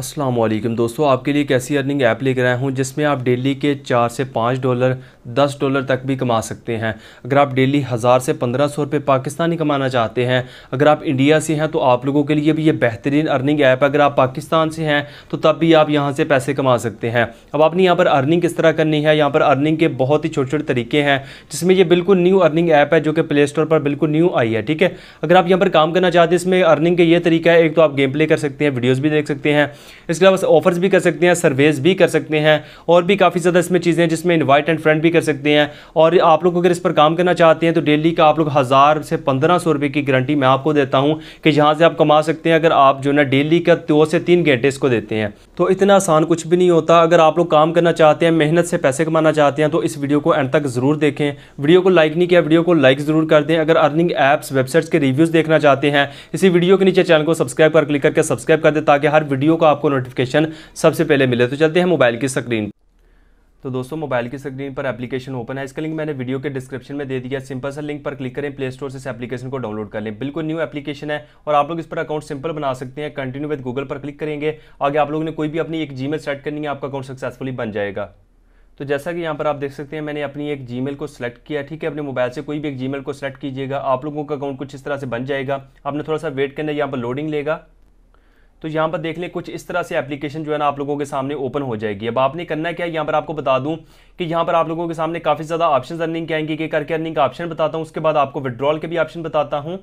अस्सलाम वालेकुम दोस्तों आपके लिए एक ऐसी अर्निंग ऐप लेकर आया हूँ जिसमें आप डेली के चार से पाँच डॉलर दस डॉलर तक भी कमा सकते हैं अगर आप डेली हज़ार से पंद्रह सौ रुपये पाकिस्तानी कमाना चाहते हैं अगर आप इंडिया से हैं तो आप लोगों के लिए भी ये बेहतरीन अर्निंग ऐप है अगर आप पाकिस्तान से हैं तो तब भी आप यहाँ से पैसे कमा सकते हैं अब आपने यहाँ पर अर्निंग किस तरह करनी है यहाँ पर अर्निंग के बहुत ही छोटे छोटे तरीके हैं जिसमें ये बिल्कुल न्यू अर्निंग ऐप है जो कि प्ले स्टोर पर बिल्कुल न्यू आई है ठीक है अगर आप यहाँ पर काम करना चाहते हैं इसमें अर्निंग का ये तरीका है एक तो आप गेम प्ले कर सकते हैं वीडियोज़ भी देख सकते हैं इसके अलावा ऑफर्स भी कर सकते हैं सर्वेज भी कर सकते हैं और भी काफ़ी ज़्यादा इसमें चीज़ें हैं जिसमें इन्वाइट एंड फ्रेंड भी कर सकते हैं और आप लोग अगर इस पर काम करना चाहते हैं तो डेली का आप लोग हज़ार से पंद्रह सौ रुपये की गारंटी मैं आपको देता हूँ कि यहाँ से आप कमा सकते हैं अगर आप जो ना डेली का दो से तीन घंटे इसको देते हैं तो इतना आसान कुछ भी नहीं होता अगर आप लोग काम करना चाहते हैं मेहनत से पैसे कमाना चाहते हैं तो इस वीडियो को एंड तक ज़रूर देखें वीडियो को लाइक नहीं किया वीडियो को लाइक ज़रूर कर दें अगर अर्निंग एप्स वेबसाइट्स के रिव्यूज़ देखना चाहते हैं इसी वीडियो के नीचे चैनल को सब्सक्राइब कर क्लिक करके सब्सक्राइब कर दें ताकि हर वीडियो का आपको नोटिफिकेशन सबसे पहले मिले तो चलते हैं मोबाइल की स्क्रीन तो दोस्तों मोबाइल की स्क्रीन पर एप्लीकेशन ओपन है इसका लिंक मैंने वीडियो के डिस्क्रिप्शन में दे दिया सिंपल सा लिंक पर क्लिक करें प्ले स्टोर से इस एप्लीकेशन को डाउनलोड कर लें बिल्कुल न्यू एप्लीकेशन है और आप लोग इस पर अकाउंट सिंपल बना सकते हैं कंटिन्यू विद गूगल पर क्लिक करेंगे आगे आप लोगों ने कोई भी अपनी एक मेल सेट करनी है आपका अकाउंट सक्सेसफुली बन जाएगा तो जैसा कि यहाँ पर आप देख सकते हैं मैंने अपनी एक मेल को सिलेक्ट किया ठीक है अपने मोबाइल से कोई भी एक मेल को सिलेक्ट कीजिएगा आप लोगों का अकाउंट कुछ इस तरह से बन जाएगा आपने थोड़ा सा वेट करना यहाँ पर लोडिंग लेगा तो यहाँ पर देख लें कुछ इस तरह से एप्लीकेशन जो है ना आप लोगों के सामने ओपन हो जाएगी अब आपने करना क्या है यहाँ पर आपको बता दूँ कि यहाँ पर आप लोगों के सामने काफ़ी ज़्यादा ऑप्शन अर्निंग के आएंगे कि करके अर्निंग का ऑप्शन बताता हूँ उसके बाद आपको विड्रॉल के भी ऑप्शन बताता हूँ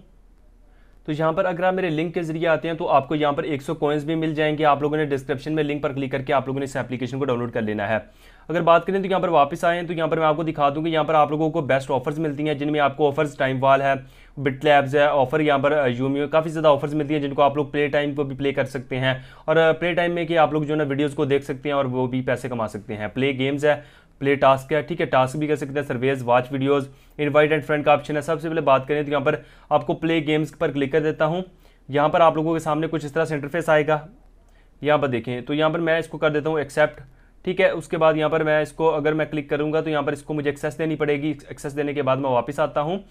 तो यहाँ पर अगर आप मेरे लिंक के जरिए आते हैं तो आपको यहाँ पर 100 सौ कॉइन्स भी मिल जाएंगे आप लोगों ने डिस्क्रिप्शन में लिंक पर क्लिक करके आप लोगों ने इस एप्लीकेशन को डाउनलोड कर लेना है अगर बात करें तो यहाँ पर वापस आए तो यहाँ पर मैं आपको दिखा दूँगी यहाँ पर आप लोगों को बेस्ट ऑफर्स मिलती हैं जिनमें आपको ऑफर्स टाइम वाल है बिट लैब्स है ऑफर यहाँ पर यूमियो काफ़ी ज़्यादा ऑफर्स मिलती हैं जिनको आप लोग प्ले टाइम को भी प्ले कर सकते हैं और प्ले टाइम में कि आप लोग जो है ना वीडियोज़ को देख सकते हैं और वो भी पैसे कमा सकते हैं प्ले गेम्स है प्ले टास्क है ठीक है टास्क भी कह सकते हैं surveys watch videos invite and friend का ऑप्शन है सबसे पहले बात करें तो यहाँ पर आपको प्ले गेम्स पर क्लिक कर देता हूँ यहाँ पर आप लोगों के सामने कुछ इस तरह से इंटरफेस आएगा यहाँ पर देखें तो यहाँ पर मैं इसको कर देता हूँ एक्सेप्ट ठीक है उसके बाद यहाँ पर मैं इसको अगर मैं क्लिक करूँगा तो यहाँ पर इसको मुझे एक्सेस देनी पड़ेगी एक्सेस देने के बाद मैं वापस आता हूँ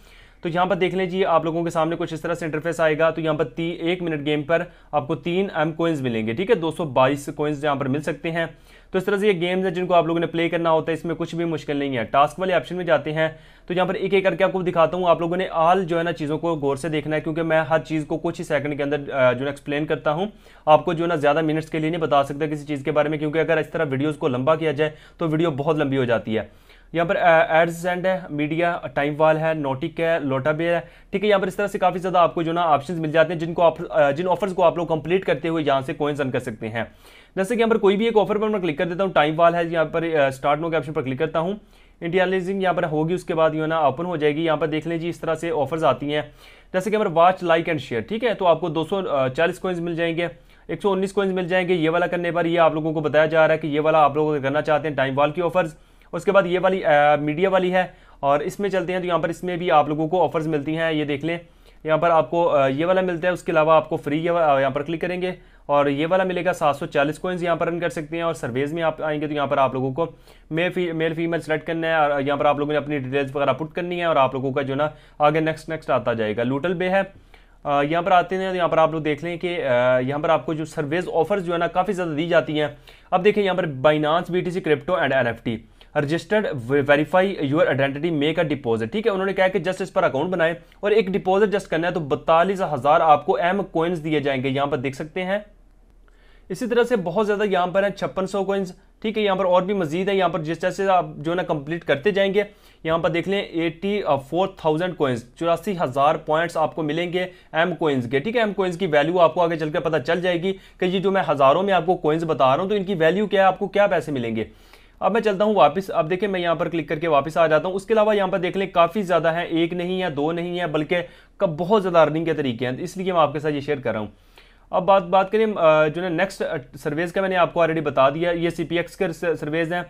तो यहाँ पर देख लीजिए आप लोगों के सामने कुछ इस तरह से इंटरफेस आएगा तो यहाँ पर ती एक मिनट गेम पर आपको तीन एम कोइंस मिलेंगे ठीक है दो सौ बाईस कोइंस यहाँ पर मिल सकते हैं तो इस तरह से ये गेम्स हैं जिनको आप लोगों ने प्ले करना होता है इसमें कुछ भी मुश्किल नहीं है टास्क वाले ऑप्शन में जाते हैं तो यहाँ पर एक एक करके आपको दिखाता हूँ आप लोगों ने आल जो है ना चीज़ों को गौर से देखना है क्योंकि मैं हर चीज़ को कुछ ही सेकंड के अंदर जो है एक्सप्लेन करता हूँ आपको जो है ना ज़्यादा मिनट्स के लिए नहीं बता सकता किसी चीज़ के बारे में क्योंकि अगर इस तरह वीडियोज़ को लंबा किया जाए तो वीडियो बहुत लंबी हो जाती है यहाँ पर एड्स एंड है मीडिया टाइम वाल है नोटिक है लोटा बे है ठीक है यहाँ पर इस तरह से काफ़ी ज़्यादा आपको जो ना ऑप्शन मिल जाते हैं जिनको आप जिन ऑफर्स को आप लोग कंप्लीट करते हुए यहाँ से कोइंस अर्न कर सकते हैं जैसे कि यहाँ पर कोई भी एक ऑफर पर मैं क्लिक कर देता हूँ टाइम वाल है यहाँ पर स्टार्ट नो के ऑप्शन पर क्लिक करता हूँ इंटेलिजेंस यहाँ पर होगी उसके बाद जो ना ओपन हो जाएगी यहाँ पर देख लें जी इस तरह से ऑफर्स आती हैं जैसे कि हमारे वॉच लाइक एंड शेयर ठीक है तो आपको दो कॉइन्स मिल जाएंगे 119 कॉइन्स मिल जाएंगे ये वाला करने पर ये आप लोगों को बताया जा रहा है कि ये वाला आप लोग करना चाहते हैं टाइम वाल की ऑफर्स उसके बाद ये वाली मीडिया वाली है और इसमें चलते हैं तो यहाँ पर इसमें भी आप लोगों को ऑफर्स मिलती हैं ये देख लें यहाँ पर आपको ये वाला मिलता है उसके अलावा आपको फ्री ये यहाँ पर क्लिक करेंगे और ये वाला मिलेगा 740 कॉइन्स यहाँ पर रन कर सकते हैं और सर्वेज में आप आएंगे तो यहाँ पर आप लोगों को मेल फी मेल फीमेल सेलेक्ट करना है और यहाँ पर आप लोगों ने अपनी डिटेल्स वगैरह पुट करनी है और आप लोगों का जो ना आगे नेक्स्ट नेक्स्ट आता जाएगा लूटल बे है यहाँ पर आते हैं तो यहाँ पर आप लोग देख लें कि यहाँ पर आपको जो सर्वेज ऑफर्स जो है ना काफ़ी ज़्यादा दी जाती हैं अब देखें यहाँ पर Binance B T crypto and एन registered verify your identity make a deposit ठीक है उन्होंने कहा कि जस्ट इस पर अकाउंट बनाए और एक डिपॉजिट जस्ट करना है तो बत्तालीस हजार आपको एम कोइंस दिए जाएंगे यहां पर देख सकते हैं इसी तरह से बहुत ज़्यादा यहां पर है छप्पन सौ कोइंस ठीक है यहां पर और भी मजीद है यहां पर जिस तरह से आप जो है ना कंप्लीट करते जाएंगे यहां पर देख लें एटी फोर थाउजेंड कोइंस चौरासी हज़ार पॉइंट्स आपको मिलेंगे एम कोइंस के ठीक है एम कोइंस की वैल्यू आपको आगे चलकर पता चल जाएगी कि ये जो मैं हज़ारों में आपको कोइंस बता रहा हूँ तो इनकी वैल्यू क्या है आपको क्या पैसे मिलेंगे अब मैं चलता हूँ वापस अब देखिए मैं यहाँ पर क्लिक करके वापस आ जाता हूँ उसके अलावा यहाँ पर देख लें काफ़ी ज़्यादा है एक नहीं है दो नहीं है बल्कि कब बहुत ज़्यादा अर्निंग के तरीके हैं इसलिए मैं आपके साथ ये शेयर कर रहा हूँ अब बात बात करें जो है नेक्स्ट सर्वेज का मैंने आपको ऑलरेडी बता दिया ये सी पी एक्स के सर्वेज हैं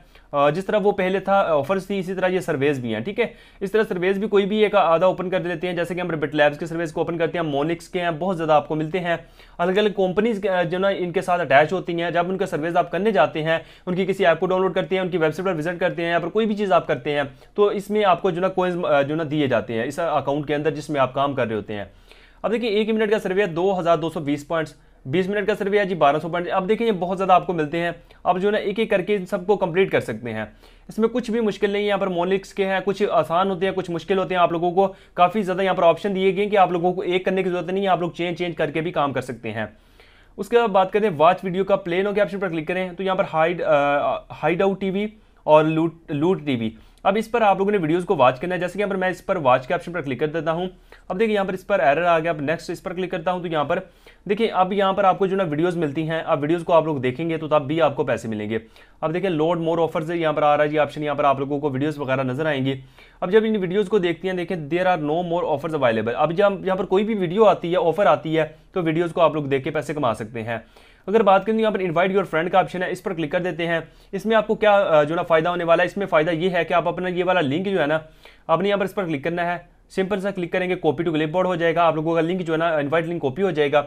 जिस तरह वो पहले था ऑफर्स थी इसी तरह ये सर्वेज भी हैं ठीक है इस तरह सर्वेज भी कोई भी एक आधा ओपन कर लेते हैं जैसे कि हम रिबिट लैब्स के सर्वेज को ओपन करते हैं मोनिक्स के हैं बहुत ज़्यादा आपको मिलते हैं अलग अलग कंपनीज जो ना इनके साथ अटैच होती हैं जब उनका सर्वेज आप करने जाते हैं उनकी किसी ऐप को डाउनलोड करते हैं उनकी वेबसाइट पर विजिट करते हैं या फिर कोई भी चीज़ आप करते हैं तो इसमें आपको जो ना कोइंस जो ना दिए जाते हैं इस अकाउंट के अंदर जिसमें आप काम कर रहे होते हैं अब देखिए एक मिनट का सर्वे है दो पॉइंट्स बीस मिनट का सर्वे है जी बारह सौ पॉइंट अब देखिए ये बहुत ज़्यादा आपको मिलते हैं आप जो ना एक एक करके सबको कंप्लीट कर सकते हैं इसमें कुछ भी मुश्किल नहीं है यहाँ पर मोनिक्स के हैं कुछ आसान होते हैं कुछ मुश्किल होते हैं आप लोगों को काफ़ी ज़्यादा यहाँ पर ऑप्शन दिए गए कि आप लोगों को एक करने की जरूरत नहीं है आप लोग चेंज चेंज करके भी काम कर सकते हैं उसके बाद बात करें वाच वीडियो का प्लेन हो के ऑप्शन पर क्लिक करें तो यहाँ पर हाइड हाइड आउट टीवी और लूट लूट टीवी अब इस पर आप लोगों ने वीडियोस को वॉच करना है जैसे कि यहाँ पर मैं इस पर वॉच के ऑप्शन पर क्लिक कर देता हूँ अब देखिए यहाँ पर इस पर एरर आ गया अब नेक्स्ट इस पर क्लिक करता हूँ तो यहाँ पर देखिए अब यहाँ पर आपको जो ना वीडियोज़ मिलती हैं अब वीडियोज़ को आप लोग देखेंगे तो तब भी आपको पैसे मिलेंगे अब देखिए लोड मोर ऑफर्स यहाँ पर आ रहा है जी ऑप्शन यहाँ पर आप लोगों को वीडियोज़ वगैरह नजर आएंगे अब जब इन वीडियोज़ को देखती हैं देखें there are no more offers available अब जब यहाँ पर कोई भी वीडियो आती है ऑफर आती है तो वीडियोज़ को आप लोग देख के पैसे कमा सकते हैं अगर बात करें तो यहाँ पर इन्वाइट योर फ्रेंड का ऑप्शन है इस पर क्लिक कर देते हैं इसमें आपको क्या जो ना फायदा होने वाला है इसमें फायदा ये है कि आप अपना ये वाला लिंक जो है ना आपने यहाँ पर इस पर क्लिक करना है सिंपल सा क्लिक करेंगे कॉपी टू क्लिप बोर्ड हो जाएगा आप लोगों का लिंक जो है ना इन्वाइट लिंक कॉपी हो जाएगा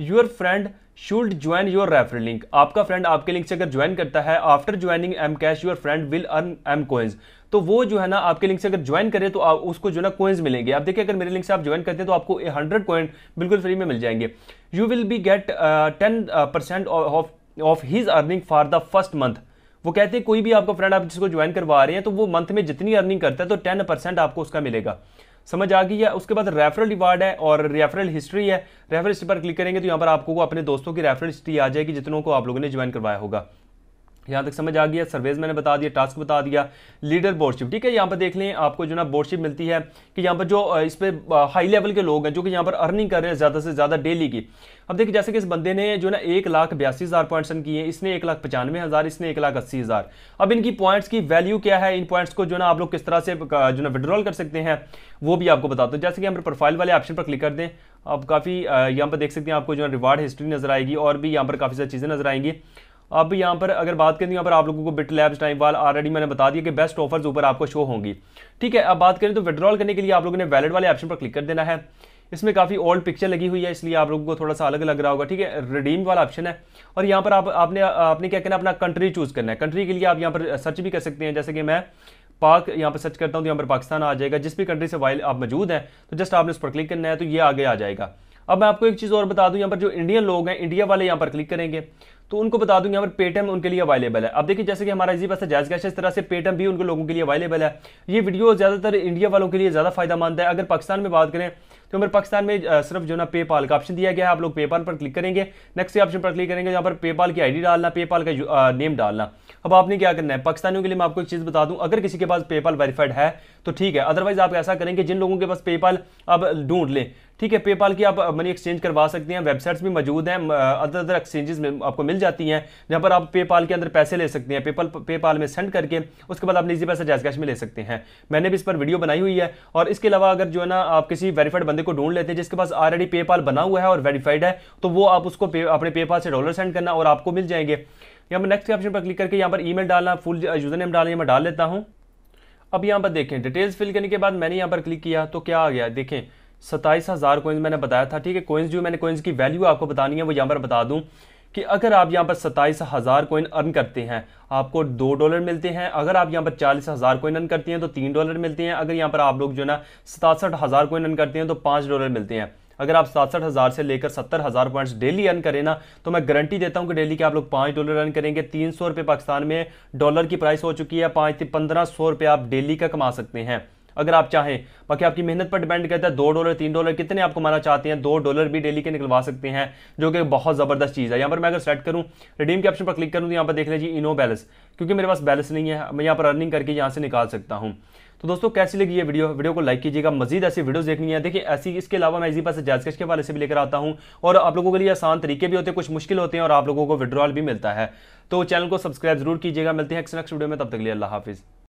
your friend should join your refer link आपका फ्रेंड आपके लिंक से अगर ज्वाइन करता है after joining M cash your friend will earn M coins तो वो जो है ना आपके लिंक से अगर ज्वाइन करें तो आप उसको जो ना कोइंस मिलेंगे आप देखिए अगर मेरे लिंक से आप ज्वाइन करते हैं तो आपको हंड्रेड कोइन बिल्कुल फ्री में मिल जाएंगे you will be get ten percent off off his earning for the first month वो कहते हैं कोई भी आपका फ्रेंड आप जिसको ज्वाइन करवा रहे हैं तो वो मंथ में जितनी अर्निंग करता है तो टेन परसेंट आपको उसका मिलेगा समझ आ गई है उसके बाद रेफरल रिवार्ड है और रेफरल हिस्ट्री है रेफरल हिस्ट्री पर क्लिक करेंगे तो यहाँ पर आपको अपने दोस्तों की रेफरल हिस्ट्री आ जाएगी जितनों को आप लोगों ने ज्वाइन करवाया होगा यहाँ तक समझ आ गया सर्वेज मैंने बता दिया टास्क बता दिया लीडर बोर्डशिप ठीक है यहाँ पर देख लें आपको जो ना बोर्डशिप मिलती है कि यहाँ पर जो इस पर हाई लेवल के लोग हैं जो कि यहाँ पर अर्निंग कर रहे हैं ज़्यादा से ज़्यादा डेली की अब देखिए जैसे कि इस बंदे ने जो ना एक लाख बयासी हज़ार पॉइंट्स रन किए इसने एक लाख पचानवे हज़ार इसने एक लाख अस्सी हज़ार अब इनकी पॉइंट्स की वैल्यू क्या है इन पॉइंट्स को जो ना आप लोग किस तरह से जो ना विड्रॉल कर सकते हैं वो भी आपको बताते हैं जैसे कि हम प्रोफाइल वाले ऑप्शन पर क्लिक कर दें आप काफ़ी यहाँ पर देख सकते हैं आपको जो है रिवार्ड हिस्ट्री नज़र आएगी और भी यहाँ पर काफ़ी सारी चीज़ें नज़र आएंगी अब यहाँ पर अगर बात करें तो यहाँ पर आप लोगों को bit labs time wall already मैंने बता दिया कि बेस्ट ऑफर्स ऊपर आपको शो होंगी ठीक है अब बात करें तो विड्रॉल करने के लिए आप लोगों ने वैलेट वाले ऑप्शन पर क्लिक कर देना है इसमें काफ़ी ओल्ड पिक्चर लगी हुई है इसलिए आप लोगों को थोड़ा सा अलग लग रहा होगा ठीक है रिडीम वाला ऑप्शन है और यहाँ पर आप आपने आपने क्या करना अपना कंट्री चूज़ करना है कंट्री के लिए आप यहाँ पर सर्च भी कर सकते हैं जैसे कि मैं पाक यहाँ पर सर्च करता हूँ तो यहाँ पर पाकिस्तान आ जाएगा जिस भी कंट्री से वाइल आप मौजूद हैं तो जस्ट आपने उस पर क्लिक करना है तो ये आगे आ जाएगा अब मैं आपको एक चीज़ और बता दूँ यहाँ पर जो इंडियन लोग हैं इंडिया वाले यहाँ पर क्लिक करेंगे तो उनको बता दूंगी यहाँ पर पेटम उनके लिए अवेलेबल है अब देखिए जैसे कि हमारा इसी पास जायज कैश इस तरह से पेटम भी उनके लोगों के लिए अवेलेबल है ये वीडियो ज़्यादातर इंडिया वालों के लिए ज़्यादा फायदा मंद है अगर पाकिस्तान में बात करें तो हमारे पाकिस्तान में सिर्फ जो ना पेपाल का ऑप्शन दिया गया है आप लोग पेपाल पर क्लिक करेंगे नेक्स्ट ऑप्शन पर क्लिक करेंगे यहाँ पर पेपाल की आई डालना पेपाल का नेम डालना अब आपने क्या करना है पाकिस्तानियों के लिए मैं आपको एक चीज़ बता दूं अगर किसी के पास पेपाल वेरीफाइड है तो ठीक है अदरवाइज आप ऐसा करेंगे जिन लोगों के पास पेपाल आप ढूंढ लें ठीक है पेपाल की आप मनी एक्सचेंज करवा सकते हैं वेबसाइट्स भी मौजूद हैं अदर अदर एक्सचेंजेस में आपको मिल जाती हैं जहाँ पर आप पेपाल के अंदर पैसे ले सकते हैं पेपाल पेपाल में सेंड करके उसके बाद आप निजी पैसा जैस कैश में ले सकते हैं मैंने भी इस पर वीडियो बनाई हुई है और इसके अलावा अगर जो है ना आप किसी वेरीफाइड बंदे को ढूंढ लेते हैं जिसके पास ऑलरेडी पेपाल बना हुआ है और वेरीफाइड है तो वो आप उसको पे, अपने पेपाल से डॉलर सेंड करना और आपको मिल जाएंगे यहाँ पर नेक्स्ट ऑप्शन पर क्लिक करके यहाँ पर ई डालना फुल यूजर नेम डालना मैं डाल लेता हूँ अब यहाँ पर देखें डिटेल्स फिल करने के बाद मैंने यहाँ पर क्लिक किया तो क्या आ गया देखें सत्ताईस हज़ार कोइंस मैंने बताया था ठीक है कोइंस जो मैंने कोइंस की वैल्यू आपको बतानी है वो यहाँ पर बता दूँ कि अगर आप यहाँ पर सत्ताईस हज़ार कोइन अर्न करते हैं आपको दो डॉलर मिलते हैं अगर आप यहाँ पर चालीस हज़ार कोइन अर्न करते हैं तो तीन डॉलर मिलते हैं अगर यहाँ पर आप लोग जो है ना सतासठ हज़ार कोइन अर्न करते हैं तो पाँच डॉलर मिलते हैं अगर आप सतासठ हज़ार से लेकर सत्तर हज़ार पॉइंट्स डेली अर्न करें ना तो मैं गारंटी देता हूं कि डेली के आप लोग पाँच डॉलर अर्न करेंगे तीन सौ रुपये पाकिस्तान में डॉलर की प्राइस हो चुकी है पाँच से पंद्रह सौ रुपये आप डेली का कमा सकते हैं अगर आप चाहें बाकी आपकी मेहनत पर डिपेंड करता है दो डॉलर तीन डॉलर कितने आपको माना चाहते हैं दो डॉलर भी डेली के निकलवा सकते हैं जो कि बहुत ज़बरदस्त चीज़ है यहाँ पर मैं अगर सेलेक्ट करूँ रिडीम के ऑप्शन पर क्लिक करूँ तो यहाँ पर देख लीजिए इनो बैलेंस क्योंकि मेरे पास बैलेंस नहीं है मैं यहाँ पर अर्निंग करके यहाँ से निकाल सकता हूँ तो दोस्तों कैसी लगी ये वीडियो वीडियो को लाइक कीजिएगा मजीद ऐसी वीडियोस देखनी है देखिए ऐसी इसके अलावा मैं इसी पास जायजकश के वाले से भी लेकर आता हूँ और आप लोगों के लिए आसान तरीके भी होते हैं कुछ मुश्किल होते हैं और आप लोगों को विड्रॉल भी मिलता है तो चैनल को सब्सक्राइब जरूर कीजिएगा मिलते हैं नेक्स्ट वीडियो में तब तक लिए अल्लाह हाफिज़